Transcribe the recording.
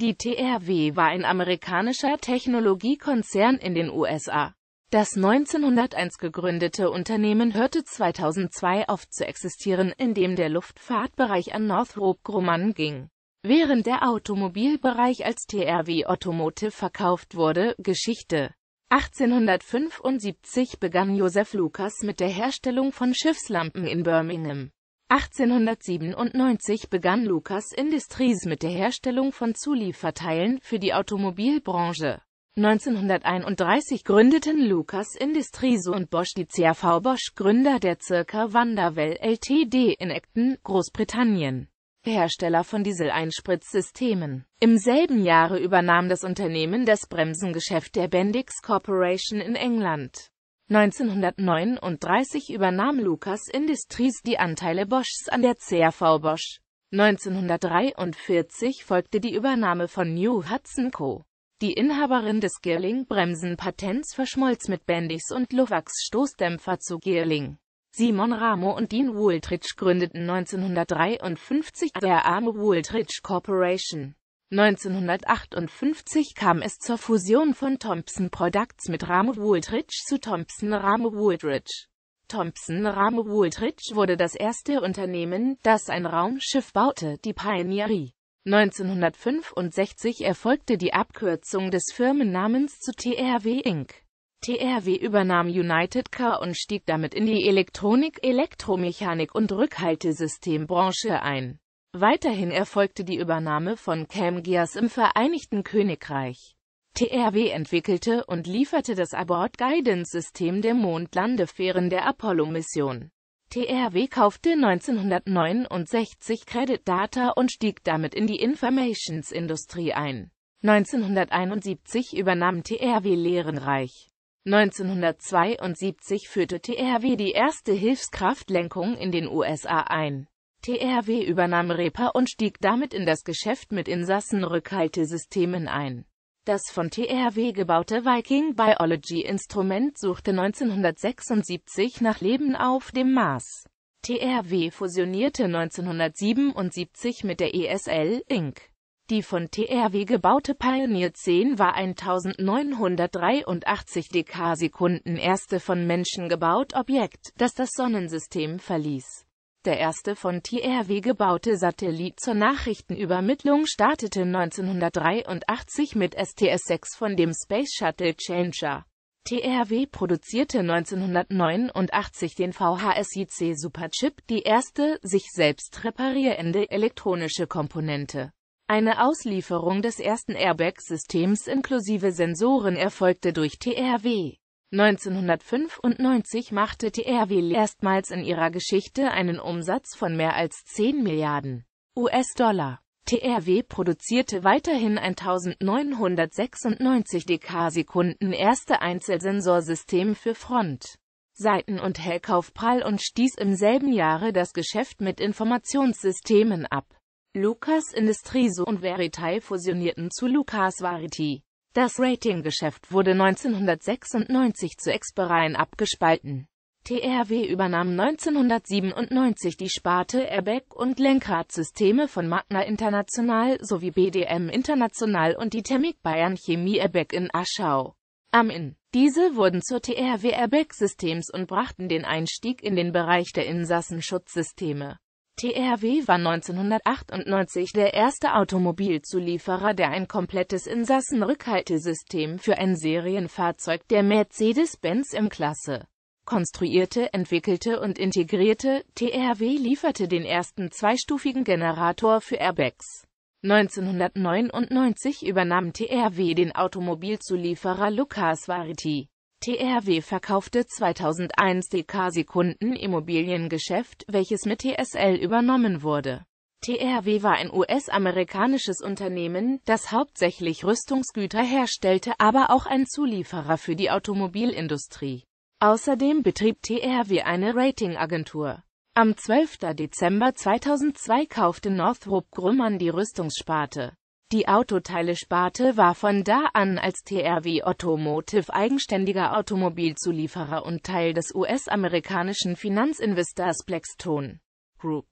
Die TRW war ein amerikanischer Technologiekonzern in den USA. Das 1901 gegründete Unternehmen hörte 2002 auf zu existieren, indem der Luftfahrtbereich an Northrop Grumman ging. Während der Automobilbereich als TRW Automotive verkauft wurde, Geschichte 1875 begann Joseph Lucas mit der Herstellung von Schiffslampen in Birmingham. 1897 begann Lucas Industries mit der Herstellung von Zulieferteilen für die Automobilbranche. 1931 gründeten Lucas Industries und Bosch die CAV Bosch, Gründer der Zirka Wanderwell Ltd. in Acton, Großbritannien. Hersteller von Diesel-Einspritzsystemen. Im selben Jahre übernahm das Unternehmen das Bremsengeschäft der Bendix Corporation in England. 1939 übernahm Lucas Industries die Anteile Boschs an der CRV Bosch. 1943 folgte die Übernahme von New Hudson Co. Die Inhaberin des Geerling-Bremsen-Patents verschmolz mit Bendix und Lovax Stoßdämpfer zu Geerling. Simon Ramo und Dean Wooltridge gründeten 1953 der Arme Wooltridge Corporation. 1958 kam es zur Fusion von Thompson Products mit Ramo Wooltridge zu Thompson Ramo Wooltridge. Thompson Ramo Wooltridge wurde das erste Unternehmen, das ein Raumschiff baute, die Pioneerie. 1965 erfolgte die Abkürzung des Firmennamens zu TRW Inc. TRW übernahm United Car und stieg damit in die Elektronik, Elektromechanik und Rückhaltesystembranche ein. Weiterhin erfolgte die Übernahme von Camgears im Vereinigten Königreich. TRW entwickelte und lieferte das Abort-Guidance-System der Mondlandefähren der Apollo-Mission. TRW kaufte 1969 Credit Data und stieg damit in die Informations-Industrie ein. 1971 übernahm TRW Lehrenreich. 1972 führte TRW die erste Hilfskraftlenkung in den USA ein. TRW übernahm Reeper und stieg damit in das Geschäft mit Insassenrückhaltesystemen ein. Das von TRW gebaute Viking Biology Instrument suchte 1976 nach Leben auf dem Mars. TRW fusionierte 1977 mit der ESL Inc. Die von TRW gebaute Pioneer 10 war 1983 dk Sekunden erste von Menschen gebaut Objekt, das das Sonnensystem verließ. Der erste von TRW gebaute Satellit zur Nachrichtenübermittlung startete 1983 mit STS-6 von dem Space Shuttle Challenger. TRW produzierte 1989 den VHSIC Superchip, die erste, sich selbst reparierende elektronische Komponente. Eine Auslieferung des ersten Airbag-Systems inklusive Sensoren erfolgte durch TRW. 1995 machte TRW erstmals in ihrer Geschichte einen Umsatz von mehr als 10 Milliarden US-Dollar. TRW produzierte weiterhin 1996 DK-Sekunden erste Einzelsensorsystem für Front, Seiten- und Hellkaufprall und stieß im selben Jahre das Geschäft mit Informationssystemen ab. Lucas Industries und Veritai fusionierten zu Lucas Varity. Das Ratinggeschäft wurde 1996 zu Experein abgespalten. TRW übernahm 1997 die Sparte Airbag- und Lenkradsysteme von Magna International sowie BDM International und die Thermik Bayern Chemie Airbag in Aschau. Am Inn. Diese wurden zur TRW Airbag-Systems und brachten den Einstieg in den Bereich der Insassenschutzsysteme. TRW war 1998 der erste Automobilzulieferer, der ein komplettes Insassenrückhaltesystem für ein Serienfahrzeug der Mercedes-Benz M-Klasse konstruierte, entwickelte und integrierte. TRW lieferte den ersten zweistufigen Generator für Airbags. 1999 übernahm TRW den Automobilzulieferer Lucas Varity. TRW verkaufte 2001 die DK Sekunden Immobiliengeschäft, welches mit TSL übernommen wurde. TRW war ein US-amerikanisches Unternehmen, das hauptsächlich Rüstungsgüter herstellte, aber auch ein Zulieferer für die Automobilindustrie. Außerdem betrieb TRW eine Ratingagentur. Am 12. Dezember 2002 kaufte Northrop Grumman die Rüstungssparte. Die Autoteile-Sparte war von da an als TRW Automotive eigenständiger Automobilzulieferer und Teil des US-amerikanischen Finanzinvestors Blackstone Group.